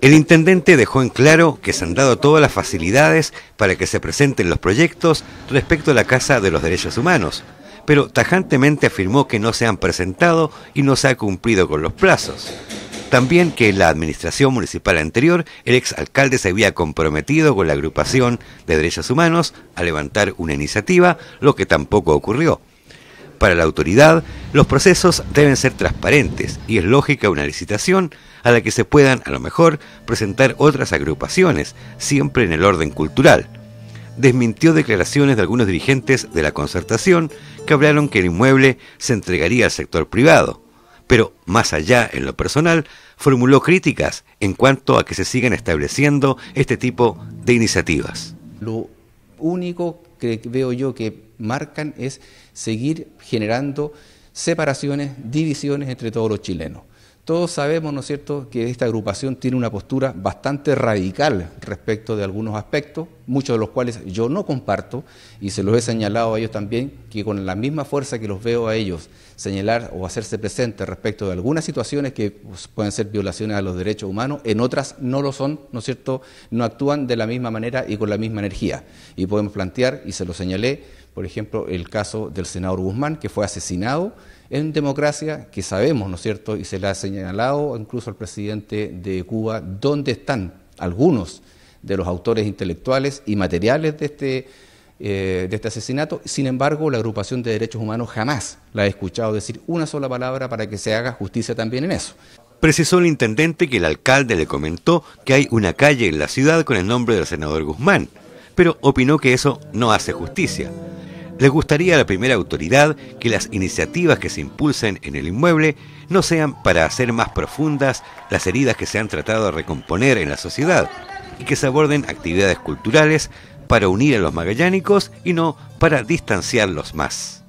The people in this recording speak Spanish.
El intendente dejó en claro que se han dado todas las facilidades para que se presenten los proyectos respecto a la Casa de los Derechos Humanos, pero tajantemente afirmó que no se han presentado y no se ha cumplido con los plazos. También que en la administración municipal anterior, el exalcalde se había comprometido con la agrupación de derechos humanos a levantar una iniciativa, lo que tampoco ocurrió. Para la autoridad, los procesos deben ser transparentes y es lógica una licitación a la que se puedan, a lo mejor, presentar otras agrupaciones, siempre en el orden cultural. Desmintió declaraciones de algunos dirigentes de la concertación que hablaron que el inmueble se entregaría al sector privado pero más allá en lo personal, formuló críticas en cuanto a que se sigan estableciendo este tipo de iniciativas. Lo único que veo yo que marcan es seguir generando separaciones, divisiones entre todos los chilenos. Todos sabemos, ¿no es cierto?, que esta agrupación tiene una postura bastante radical respecto de algunos aspectos, muchos de los cuales yo no comparto, y se los he señalado a ellos también, que con la misma fuerza que los veo a ellos señalar o hacerse presente respecto de algunas situaciones que pues, pueden ser violaciones a los derechos humanos, en otras no lo son, ¿no es cierto?, no actúan de la misma manera y con la misma energía. Y podemos plantear, y se lo señalé, por ejemplo, el caso del senador Guzmán, que fue asesinado en democracia, que sabemos, ¿no es cierto?, y se le ha señalado incluso al presidente de Cuba, dónde están algunos de los autores intelectuales y materiales de este, eh, de este asesinato. Sin embargo, la agrupación de derechos humanos jamás la ha escuchado decir una sola palabra para que se haga justicia también en eso. Precisó el intendente que el alcalde le comentó que hay una calle en la ciudad con el nombre del senador Guzmán, pero opinó que eso no hace justicia les gustaría a la primera autoridad que las iniciativas que se impulsen en el inmueble no sean para hacer más profundas las heridas que se han tratado de recomponer en la sociedad y que se aborden actividades culturales para unir a los magallánicos y no para distanciarlos más.